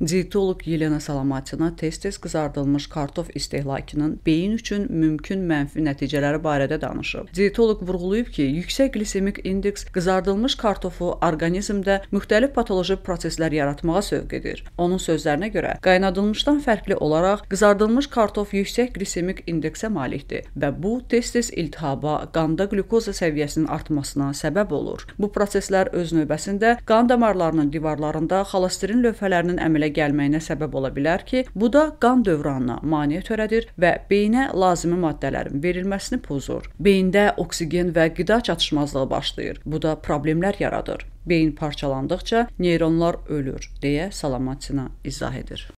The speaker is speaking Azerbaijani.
Dietoloq Yelena Salamatina tez-tez qızardılmış kartof istehlakının beyin üçün mümkün mənfi nəticələri barədə danışıb. Dietoloq vurğulayıb ki, yüksək qlisemik indeks qızardılmış kartofu orqanizmdə müxtəlif patoloji proseslər yaratmağa sövq edir. Onun sözlərinə görə, qaynadılmışdan fərqli olaraq qızardılmış kartof yüksək qlisemik indeksə malikdir və bu tez-tez iltihaba, qanda qlyukoza səviyyəsinin artmasına səbəb olur. Bu proseslər öz növbəsində qan damarlarının divarlarında xolesterin lövhələrinin əmələ əmələ gəlməyinə səbəb ola bilər ki, bu da qan dövranına maneə törədir və beyinə lazımi maddələrin verilməsini pozur. Beyində oksigen və qida çatışmazlığı başlayır. Bu da problemlər yaradır. Beyin parçalandıqca neyronlar ölür, deyə Salamatina izah edir.